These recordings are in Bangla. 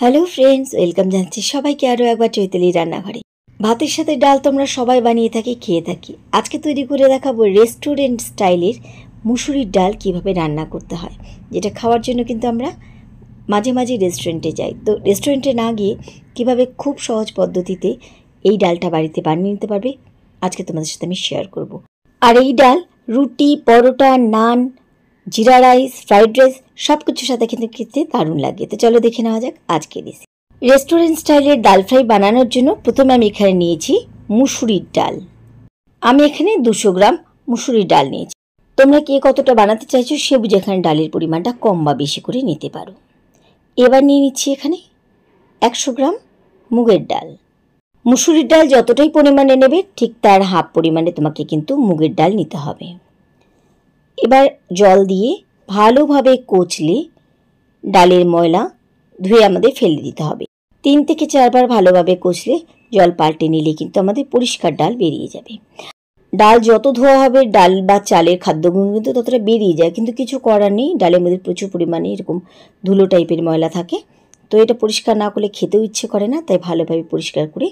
হ্যালো ফ্রেন্ডস ওয়েলকাম জানাচ্ছি সবাইকে আরও একবার চৈতালি রান্নাঘরে ভাতের সাথে ডাল তোমরা সবাই বানিয়ে থাকি খেয়ে থাকি আজকে তৈরি করে দেখাবো রেস্টুরেন্ট স্টাইলের মুসুরির ডাল কিভাবে রান্না করতে হয় যেটা খাওয়ার জন্য কিন্তু আমরা মাঝে মাঝে রেস্টুরেন্টে যাই তো রেস্টুরেন্টে না গিয়ে কিভাবে খুব সহজ পদ্ধতিতে এই ডালটা বাড়িতে বানিয়ে নিতে পারবে আজকে তোমাদের সাথে আমি শেয়ার করব। আর এই ডাল রুটি পরোটা নান জিরা রাইস ফ্রাইড রাইস সব কিছুর সাথে কিন্তু খেতে দারুণ লাগে তো চলো দেখে নেওয়া যাক আজকে রেসিপি রেস্টুরেন্ট স্টাইলের ডাল ফ্রাই বানানোর জন্য প্রথমে আমি এখানে নিয়েছি মুসুরির ডাল আমি এখানে দুশো গ্রাম মুসুরির ডাল নিয়েছি তোমরা কে কতটা বানাতে চাইছো সে বুঝে এখানে ডালের পরিমাণটা কম বা বেশি করে নিতে পারো এবার নিয়ে নিচ্ছি এখানে একশো গ্রাম মুগের ডাল মুসুরির ডাল যতটাই পরিমাণে নেবে ঠিক তার হাফ পরিমাণে তোমাকে কিন্তু মুগের ডাল নিতে হবে এবার জল দিয়ে ভালোভাবে কচলে ডালের ময়লা ধুয়ে আমাদের ফেলে দিতে হবে তিন থেকে চারবার ভালোভাবে কচলে জল পাল্টে নিলে কিন্তু আমাদের পরিষ্কার ডাল বেরিয়ে যাবে ডাল যত ধোয়া হবে ডাল বা চালের খাদ্যগুণ কিন্তু ততটা বেরিয়ে যায় কিন্তু কিছু করার নেই ডালের মধ্যে প্রচুর পরিমাণে এরকম ধুলো টাইপের ময়লা থাকে তো এটা পরিষ্কার না করলে খেতেও ইচ্ছে করে না তাই ভালোভাবে পরিষ্কার করে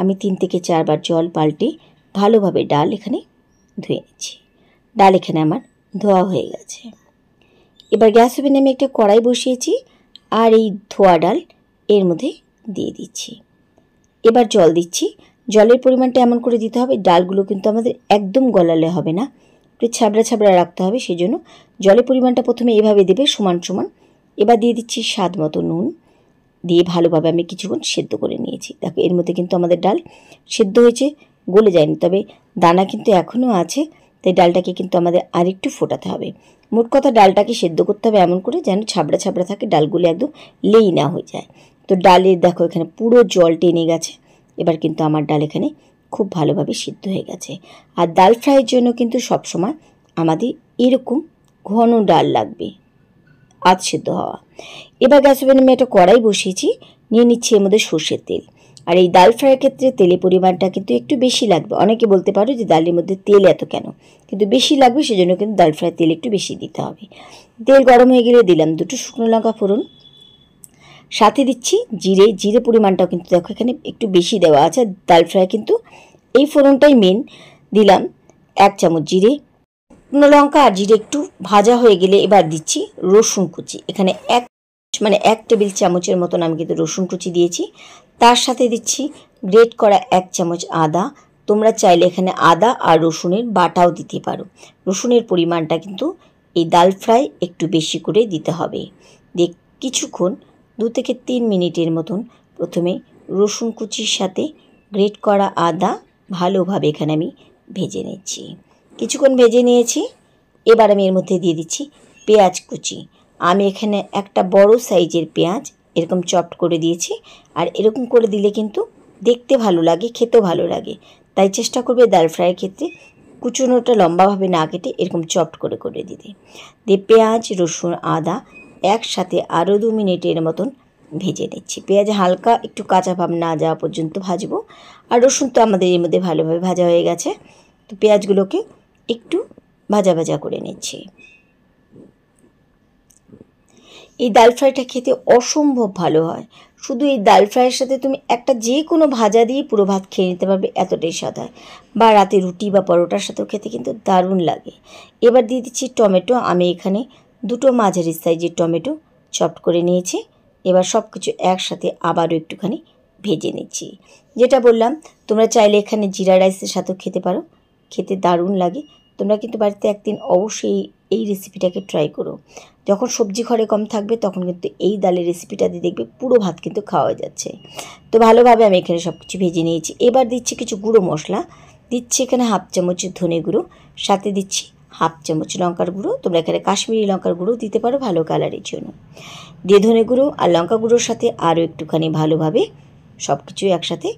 আমি তিন থেকে চারবার জল পাল্টে ভালোভাবে ডাল এখানে ধুয়ে নিচ্ছি ডাল এখানে আমার ধোয়া হয়ে গেছে এবার গ্যাস ওভেনে আমি একটা কড়াই বসিয়েছি আর এই ধোয়া ডাল এর মধ্যে দিয়ে দিচ্ছি এবার জল দিচ্ছি জলের পরিমাণটা এমন করে দিতে হবে ডালগুলো কিন্তু আমাদের একদম গলালে হবে না একটু ছাবড়া ছাবড়া রাখতে হবে সেই জন্য জলের পরিমাণটা প্রথমে এভাবে দেবে সমান সমান এবার দিয়ে দিচ্ছি স্বাদ মতো নুন দিয়ে ভালোভাবে আমি কিছুক্ষণ সেদ্ধ করে নিয়েছি দেখো এর মধ্যে কিন্তু আমাদের ডাল সেদ্ধ হয়েছে গলে যায়নি তবে দানা কিন্তু এখনও আছে তাই ডালটাকে কিন্তু আমাদের আরেকটু ফোটাতে হবে মোট কথা ডালটাকে সেদ্ধ করতে হবে এমন করে যেন ছাবড়া ছাবড়া থাকে ডালগুলো একদম লেই না হয়ে যায় তো ডালের দেখো এখানে পুরো জল টেনে গেছে এবার কিন্তু আমার ডাল এখানে খুব ভালোভাবে সিদ্ধ হয়ে গেছে আর ডাল ফ্রাইয়ের জন্য কিন্তু সবসময় আমাদের এরকম ঘন ডাল লাগবে আজ সিদ্ধ হওয়া এবার গ্যাস ওভেনে আমি একটা কড়াই বসিয়েছি নিয়ে নিচ্ছি এর মধ্যে সর্ষের তেল আর এই ডাল ফ্রাইয়ের ক্ষেত্রে তেলের পরিমাণটা কিন্তু একটু বেশি লাগবে অনেকে বলতে পারো যে ডালের মধ্যে তেল এত কেন কিন্তু বেশি লাগবে সেজন্য কিন্তু ডাল ফ্রাই তেল একটু বেশি দিতে হবে তেল গরম হয়ে গেলে দিলাম দুটো শুকনো লঙ্কা ফোড়ন সাথে দিচ্ছি জিরে জিরে পরিমাণটাও কিন্তু দেখো এখানে একটু বেশি দেওয়া আছে ডাল ফ্রাই কিন্তু এই ফোড়নটাই মেন দিলাম এক চামচ জিরে শুকনো লঙ্কা আর জিরে একটু ভাজা হয়ে গেলে এবার দিচ্ছি রসুন কুচি এখানে এক মানে এক টেবিল চামচের মতন আমি কিন্তু রসুন কুচি দিয়েছি তার সাথে দিচ্ছি গ্রেট করা এক চামচ আদা তোমরা চাইলে এখানে আদা আর রসুনের বাটাও দিতে পারো রসুনের পরিমাণটা কিন্তু এই ডাল ফ্রাই একটু বেশি করে দিতে হবে দেখ কিছুক্ষণ দু থেকে তিন মিনিটের মতন প্রথমে রসুন কুচির সাথে গ্রেট করা আদা ভালোভাবে এখানে আমি ভেজে নিচ্ছি কিছুক্ষণ ভেজে নিয়েছি এবার আমি এর মধ্যে দিয়ে দিচ্ছি পেঁয়াজ কুচি আমি এখানে একটা বড় সাইজের পেঁয়াজ এরকম চপড করে দিয়েছি আর এরকম করে দিলে কিন্তু দেখতে ভালো লাগে খেতেও ভালো লাগে তাই চেষ্টা করবে ডাল ফ্রাইয়ের ক্ষেত্রে কুচুনোটা লম্বাভাবে না কেটে এরকম চপড করে করে দিতে দিয়ে পেঁয়াজ রসুন আদা একসাথে আরও দু মিনিটের মতন ভেজে নিচ্ছি পেঁয়াজ হালকা একটু কাঁচা ভাব না যাওয়া পর্যন্ত ভাজবো আর রসুন তো আমাদের এর মধ্যে ভালোভাবে ভাজা হয়ে গেছে তো পেঁয়াজগুলোকে একটু ভাজা ভাজা করে নিচ্ছি এই ডাল ফ্রাইটা খেতে অসম্ভব ভালো হয় শুধু এই ডাল ফ্রাইয়ের সাথে তুমি একটা যে কোনো ভাজা দিয়ে পুরো ভাত খেয়ে নিতে পারবে এতটাই স্বাদ হয় বা রাতে রুটি বা পরোটার সাথেও খেতে কিন্তু দারুণ লাগে এবার দিয়ে দিচ্ছি টমেটো আমি এখানে দুটো মাঝারি সাইজের টমেটো চপ করে নিয়েছি এবার সব কিছু একসাথে আবারও একটুখানি ভেজে নিচ্ছি যেটা বললাম তোমরা চাইলে এখানে জিরা রাইসের সাথেও খেতে পারো খেতে দারুণ লাগে তোমরা কিন্তু বাড়িতে একদিন অবশ্যই এই রেসিপিটাকে ট্রাই করো যখন সবজি ঘরে কম থাকবে তখন কিন্তু এই ডালের রেসিপিটা দিয়ে দেখবে পুরো ভাত কিন্তু খাওয়া যাচ্ছে তো ভালোভাবে আমি এখানে সব কিছু ভেজে নিয়েছি এবার দিচ্ছি কিছু গুঁড়ো মশলা দিচ্ছি এখানে হাফ চামচ ধনে গুঁড়ো সাথে দিচ্ছি হাফ চামচ লঙ্কার গুঁড়ো তোমরা এখানে কাশ্মীরি লঙ্কার গুঁড়ো দিতে পারো ভালো কালারের জন্য দিয়ে ধনে গুঁড়ো আর লঙ্কা গুঁড়োর সাথে আরও একটুখানি ভালোভাবে সব কিছু একসাথে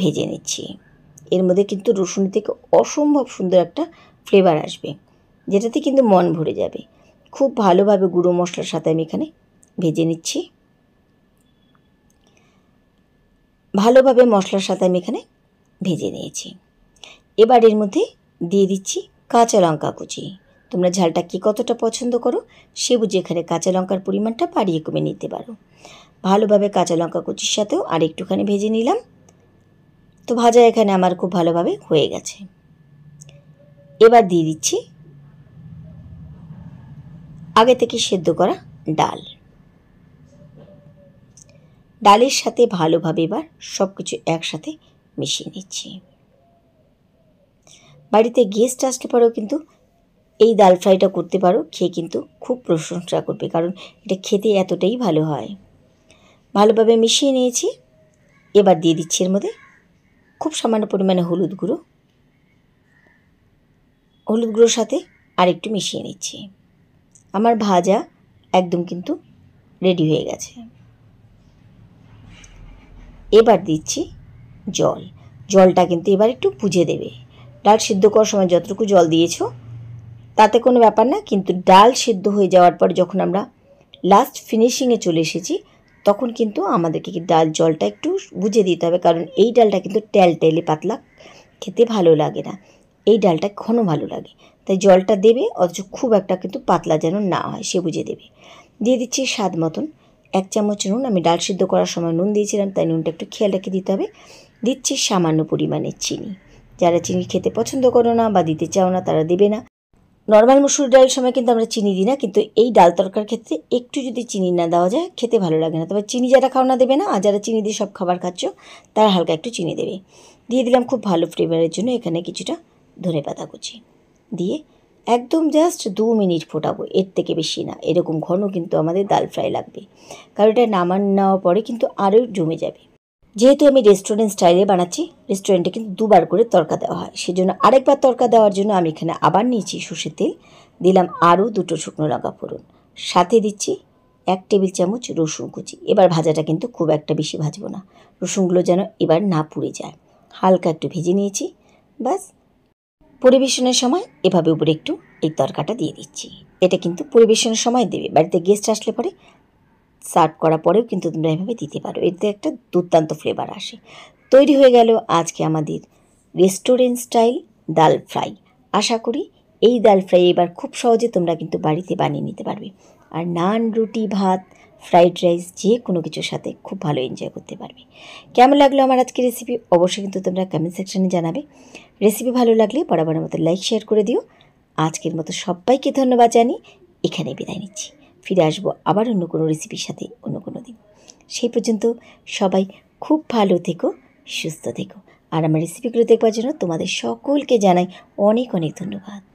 ভেজে নিচ্ছি এর মধ্যে কিন্তু রসুন থেকে অসম্ভব সুন্দর একটা ফ্লেভার আসবে যেটাতে কিন্তু মন ভরে যাবে খুব ভালোভাবে গুঁড়ো মশলার সাথে আমি এখানে ভেজে নিচ্ছি ভালোভাবে মশলার সাথে আমি এখানে ভেজে নিয়েছি এবার এর মধ্যে দিয়ে দিচ্ছি কাঁচা লঙ্কা কুচি তোমরা ঝালটা কি কতটা পছন্দ করো সে বুঝে এখানে কাঁচা লঙ্কার পরিমাণটা বাড়িয়ে কমে নিতে পারো ভালোভাবে কাঁচা লঙ্কা কুচির সাথেও আর একটুখানি ভেজে নিলাম তো ভাজা এখানে আমার খুব ভালোভাবে হয়ে গেছে এবার দিয়ে দিচ্ছি আগে থেকে সেদ্ধ করা ডাল ডালের সাথে ভালোভাবে এবার সব কিছু একসাথে মিশিয়ে নিচ্ছি বাড়িতে গেস্ট আসতে পারো কিন্তু এই ডাল ফ্রাইটা করতে পারো খেয়ে কিন্তু খুব প্রশংসা করবে কারণ এটা খেতে এতটাই ভালো হয় ভালোভাবে মিশিয়ে নিয়েছি এবার দিয়ে দিচ্ছি এর মধ্যে খুব সামান্য পরিমাণে হলুদ গুঁড়ো হলুদ গুঁড়োর সাথে আরেকটু মিশিয়ে নিচ্ছি আমার ভাজা একদম কিন্তু রেডি হয়ে গেছে এবার দিচ্ছি জল জলটা কিন্তু এবার একটু পুজে দেবে ডাল সিদ্ধ করার সময় যতটুকু জল দিয়েছো তাতে কোনো ব্যাপার না কিন্তু ডাল সিদ্ধ হয়ে যাওয়ার পর যখন আমরা লাস্ট ফিনিশিংয়ে চলে এসেছি তখন কিন্তু আমাদেরকে ডাল জলটা একটু বুঝে দিতে হবে কারণ এই ডালটা কিন্তু টেলটেলে পাতলা খেতে ভালো লাগে না এই ডালটা ঘন ভালো লাগে তাই জলটা দেবে অথচ খুব একটা কিন্তু পাতলা যেন না হয় সে বুঝে দেবে দিয়ে দিচ্ছি স্বাদ মতন এক চামচ নুন আমি ডাল সিদ্ধ করার সময় নুন দিয়েছিলাম তাই নুনটা একটু খেয়াল রেখে দিতে হবে দিচ্ছি সামান্য পরিমাণে চিনি যারা চিনি খেতে পছন্দ করো না বা দিতে চাও না তারা দেবে না নর্মাল মুসুর ডালের সময় কিন্তু আমরা চিনি দিই না কিন্তু এই ডাল তরকার ক্ষেত্রে একটু যদি চিনি না দেওয়া যায় খেতে ভালো লাগে না তবে চিনি যারা খাও না দেবে না আর যারা চিনি দিয়ে সব খাবার খাচ্ছ তারা হালকা একটু চিনি দেবে দিয়ে দিলাম খুব ভালো ফ্লেভারের জন্য এখানে কিছুটা ধনে পাতা কুচি দিয়ে একদম জাস্ট দু মিনিট ফোটাবো এর থেকে বেশি না এরকম ঘন কিন্তু আমাদের ডাল ফ্রাই লাগবে কারণ এটা নামান নেওয়ার পরে কিন্তু আরও জমে যাবে যেহেতু আমি রেস্টুরেন্ট স্টাইলে বানাচ্ছি রেস্টুরেন্টে কিন্তু দুবার করে তরকা দেওয়া হয় সেজন্য আরেকবার তরকা দেওয়ার জন্য আমি এখানে আবার নিয়েছি সর্ষে তেল দিলাম আরও দুটো শুকনো লঙ্কা ফোড়ন সাথে দিচ্ছি এক টেবিল চামচ রসুন কুচি এবার ভাজাটা কিন্তু খুব একটা বেশি ভাজবো না রসুনগুলো যেন এবার না পুড়ে যায় হালকা একটু ভেজে নিয়েছি ব্যাস পরিবেশনের সময় এভাবে উপরে একটু এই তরকাটা দিয়ে দিচ্ছি এটা কিন্তু পরিবেশনের সময় দেবে বাড়িতে গেস্ট আসলে পরে সার্ভ করার পরেও কিন্তু তোমরা এভাবে দিতে পারো এতে একটা দুর্দান্ত ফ্লেভার আসে তৈরি হয়ে গেল আজকে আমাদের রেস্টুরেন্ট স্টাইল ডাল ফ্রাই আশা করি এই ডাল ফ্রাই এবার খুব সহজে তোমরা কিন্তু বাড়িতে বানিয়ে নিতে পারবে আর নান রুটি ভাত ফ্রাইড রাইস যে কোনো কিছুর সাথে খুব ভালো এনজয় করতে পারবে কেমন লাগলো আমার আজকে রেসিপি অবশ্যই কিন্তু তোমরা কমেন্ট সেকশানে জানাবে রেসিপি ভালো লাগলে বরাবরের মতো লাইক শেয়ার করে দিও আজকের মতো সবাইকে ধন্যবাদ জানি এখানে বিদায় নিচ্ছি ফিরে আসবো আবার অন্য কোনো রেসিপির সাথে অন্য কোনো দিন সেই পর্যন্ত সবাই খুব ভালো থেকো সুস্থ থেকো আর আমার রেসিপিগুলো দেখবার জন্য তোমাদের সকলকে জানাই অনেক অনেক ধন্যবাদ